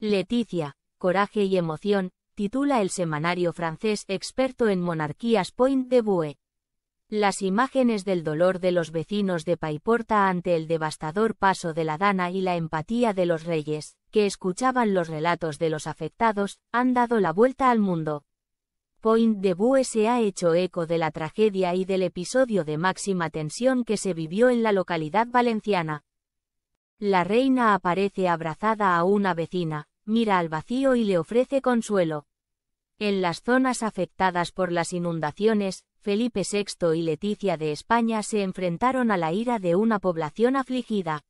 Leticia, Coraje y Emoción, titula el semanario francés experto en monarquías Point de Bue. Las imágenes del dolor de los vecinos de Paiporta ante el devastador paso de la Dana y la empatía de los reyes, que escuchaban los relatos de los afectados, han dado la vuelta al mundo. Point de Bue se ha hecho eco de la tragedia y del episodio de máxima tensión que se vivió en la localidad valenciana. La reina aparece abrazada a una vecina, mira al vacío y le ofrece consuelo. En las zonas afectadas por las inundaciones, Felipe VI y Leticia de España se enfrentaron a la ira de una población afligida.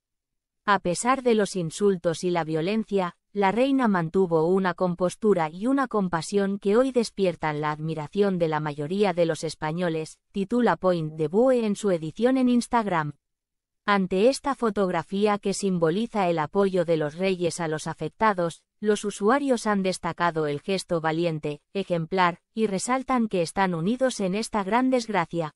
A pesar de los insultos y la violencia, la reina mantuvo una compostura y una compasión que hoy despiertan la admiración de la mayoría de los españoles, titula Point de Bue en su edición en Instagram. Ante esta fotografía que simboliza el apoyo de los reyes a los afectados, los usuarios han destacado el gesto valiente, ejemplar, y resaltan que están unidos en esta gran desgracia.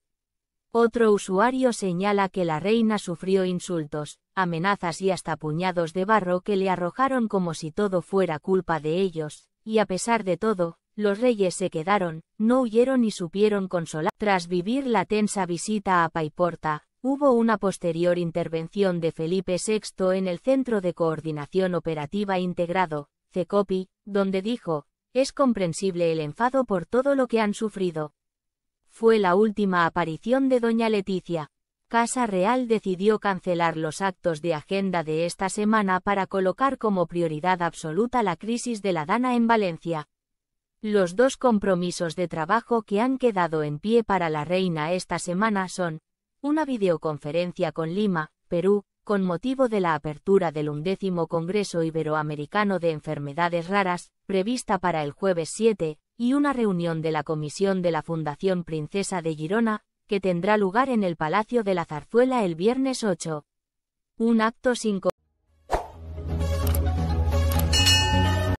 Otro usuario señala que la reina sufrió insultos, amenazas y hasta puñados de barro que le arrojaron como si todo fuera culpa de ellos, y a pesar de todo, los reyes se quedaron, no huyeron y supieron consolar. Tras vivir la tensa visita a Paiporta, Hubo una posterior intervención de Felipe VI en el Centro de Coordinación Operativa Integrado, CECOPI, donde dijo, es comprensible el enfado por todo lo que han sufrido. Fue la última aparición de doña Leticia. Casa Real decidió cancelar los actos de agenda de esta semana para colocar como prioridad absoluta la crisis de la Dana en Valencia. Los dos compromisos de trabajo que han quedado en pie para la reina esta semana son, una videoconferencia con Lima, Perú, con motivo de la apertura del undécimo Congreso Iberoamericano de Enfermedades Raras, prevista para el jueves 7, y una reunión de la Comisión de la Fundación Princesa de Girona, que tendrá lugar en el Palacio de la Zarzuela el viernes 8. Un acto sin